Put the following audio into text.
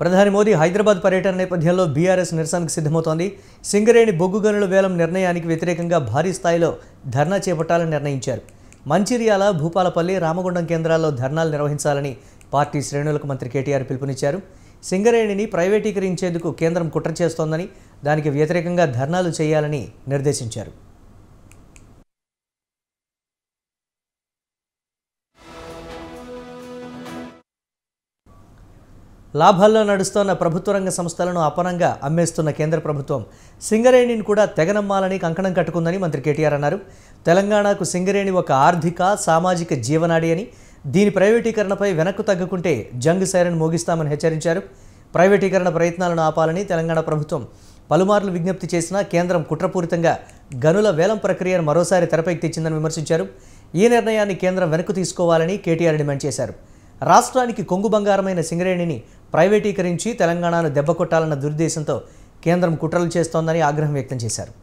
ప్రధాని మోదీ హైదరాబాద్ పర్యటన నేపథ్యంలో బీఆర్ఎస్ నిరసనకు సిద్ధమవుతోంది సింగరేణి బొగ్గు గనుల వేలం నిర్ణయానికి వ్యతిరేకంగా భారీ స్థాయిలో ధర్నా చేపట్టాలని నిర్ణయించారు మంచిర్యాల భూపాలపల్లి రామగుండం కేంద్రాల్లో ధర్నాలు నిర్వహించాలని పార్టీ శ్రేణులకు మంత్రి కేటీఆర్ పిలుపునిచ్చారు సింగరేణిని ప్రైవేటీకరించేందుకు కేంద్రం కుట్ర చేస్తోందని దానికి వ్యతిరేకంగా ధర్నాలు చేయాలని నిర్దేశించారు లాభాల్లో నడుస్తున్న ప్రభుత్వ రంగ సంస్థలను అపనంగా అమ్మేస్తున్న కేంద్ర ప్రభుత్వం సింగరేణిని కూడా తెగనమ్మాలని కంకణం కట్టుకుందని మంత్రి కేటీఆర్ అన్నారు తెలంగాణకు సింగరేణి ఒక ఆర్థిక సామాజిక జీవనాడి అని దీని ప్రైవేటీకరణపై వెనక్కు తగ్గుకుంటే జంగ్ సైరన్ మోగిస్తామని హెచ్చరించారు ప్రైవేటీకరణ ప్రయత్నాలను ఆపాలని తెలంగాణ ప్రభుత్వం పలుమార్లు విజ్ఞప్తి చేసినా కేంద్రం కుట్రపూరితంగా గనుల వేలం ప్రక్రియను మరోసారి తెరపైకి తెచ్చిందని విమర్శించారు ఈ నిర్ణయాన్ని కేంద్రం వెనక్కు తీసుకోవాలని కేటీఆర్ డిమాండ్ చేశారు రాష్ట్రానికి కొంగు బంగారమైన సింగరేణిని ప్రైవేటీకరించి తెలంగాణను కొట్టాలన్న దురుద్దేశంతో కేంద్రం కుట్రలు చేస్తోందని ఆగ్రహం వ్యక్తం చేశారు